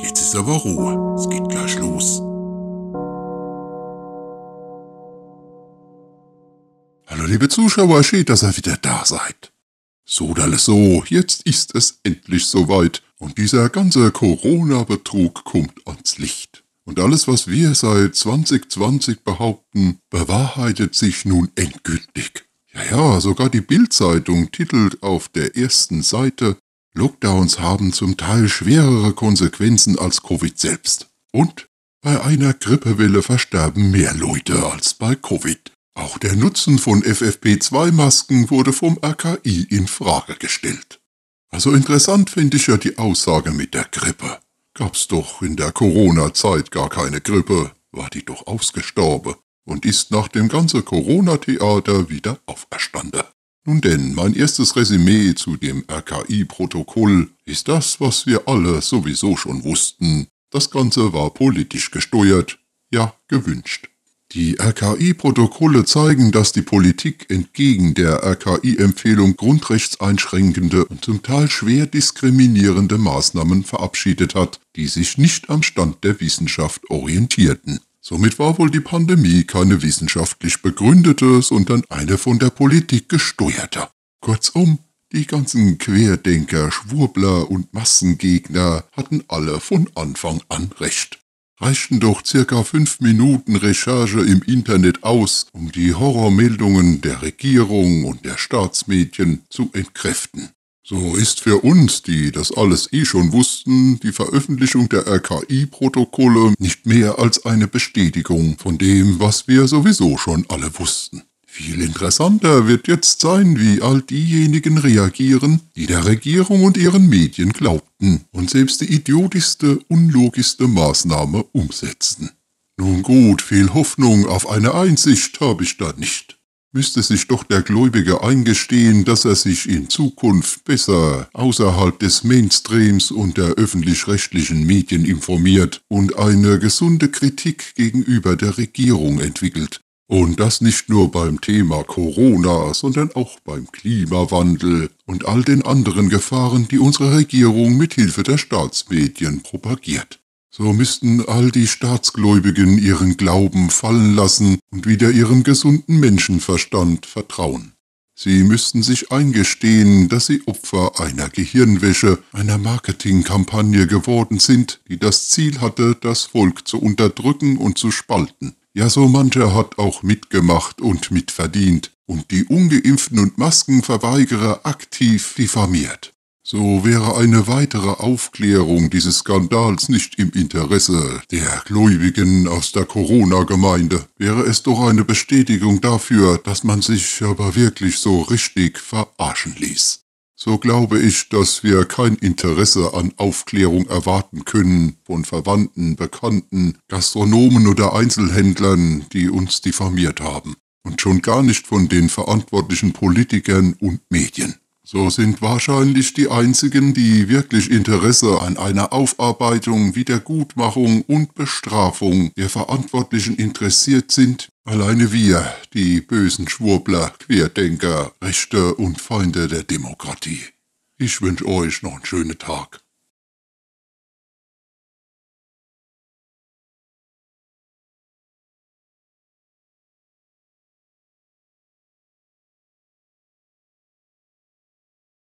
Jetzt ist aber Ruhe. Es geht gleich los. Hallo liebe Zuschauer, schön, dass ihr wieder da seid. So, alles so, jetzt ist es endlich soweit und dieser ganze Corona-Betrug kommt ans Licht. Und alles, was wir seit 2020 behaupten, bewahrheitet sich nun endgültig. Ja, ja, sogar die Bild-Zeitung titelt auf der ersten Seite Lockdowns haben zum Teil schwerere Konsequenzen als Covid selbst. Und bei einer Grippewelle versterben mehr Leute als bei Covid. Auch der Nutzen von FFP2-Masken wurde vom RKI in Frage gestellt. Also interessant finde ich ja die Aussage mit der Grippe. Gab's doch in der Corona-Zeit gar keine Grippe, war die doch ausgestorben und ist nach dem ganzen Corona-Theater wieder auferstanden. Nun denn, mein erstes Resümee zu dem RKI-Protokoll ist das, was wir alle sowieso schon wussten. Das Ganze war politisch gesteuert, ja gewünscht. Die RKI-Protokolle zeigen, dass die Politik entgegen der RKI-Empfehlung grundrechtseinschränkende und zum Teil schwer diskriminierende Maßnahmen verabschiedet hat, die sich nicht am Stand der Wissenschaft orientierten. Somit war wohl die Pandemie keine wissenschaftlich begründete, sondern eine von der Politik gesteuerte. Kurzum, die ganzen Querdenker, Schwurbler und Massengegner hatten alle von Anfang an recht. Reichten doch circa fünf Minuten Recherche im Internet aus, um die Horrormeldungen der Regierung und der Staatsmedien zu entkräften. So ist für uns, die das alles eh schon wussten, die Veröffentlichung der RKI-Protokolle nicht mehr als eine Bestätigung von dem, was wir sowieso schon alle wussten. Viel interessanter wird jetzt sein, wie all diejenigen reagieren, die der Regierung und ihren Medien glaubten und selbst die idiotischste, unlogischste Maßnahme umsetzten. Nun gut, viel Hoffnung auf eine Einsicht habe ich da nicht müsste sich doch der Gläubige eingestehen, dass er sich in Zukunft besser außerhalb des Mainstreams und der öffentlich-rechtlichen Medien informiert und eine gesunde Kritik gegenüber der Regierung entwickelt. Und das nicht nur beim Thema Corona, sondern auch beim Klimawandel und all den anderen Gefahren, die unsere Regierung mit Hilfe der Staatsmedien propagiert. So müssten all die Staatsgläubigen ihren Glauben fallen lassen und wieder ihrem gesunden Menschenverstand vertrauen. Sie müssten sich eingestehen, dass sie Opfer einer Gehirnwäsche, einer Marketingkampagne geworden sind, die das Ziel hatte, das Volk zu unterdrücken und zu spalten. Ja, so mancher hat auch mitgemacht und mitverdient und die ungeimpften und Maskenverweigerer aktiv diffamiert. So wäre eine weitere Aufklärung dieses Skandals nicht im Interesse der Gläubigen aus der Corona-Gemeinde. Wäre es doch eine Bestätigung dafür, dass man sich aber wirklich so richtig verarschen ließ. So glaube ich, dass wir kein Interesse an Aufklärung erwarten können von Verwandten, Bekannten, Gastronomen oder Einzelhändlern, die uns diffamiert haben. Und schon gar nicht von den verantwortlichen Politikern und Medien. So sind wahrscheinlich die einzigen, die wirklich Interesse an einer Aufarbeitung, Wiedergutmachung und Bestrafung der Verantwortlichen interessiert sind, alleine wir, die bösen Schwurbler, Querdenker, Rechte und Feinde der Demokratie. Ich wünsche euch noch einen schönen Tag.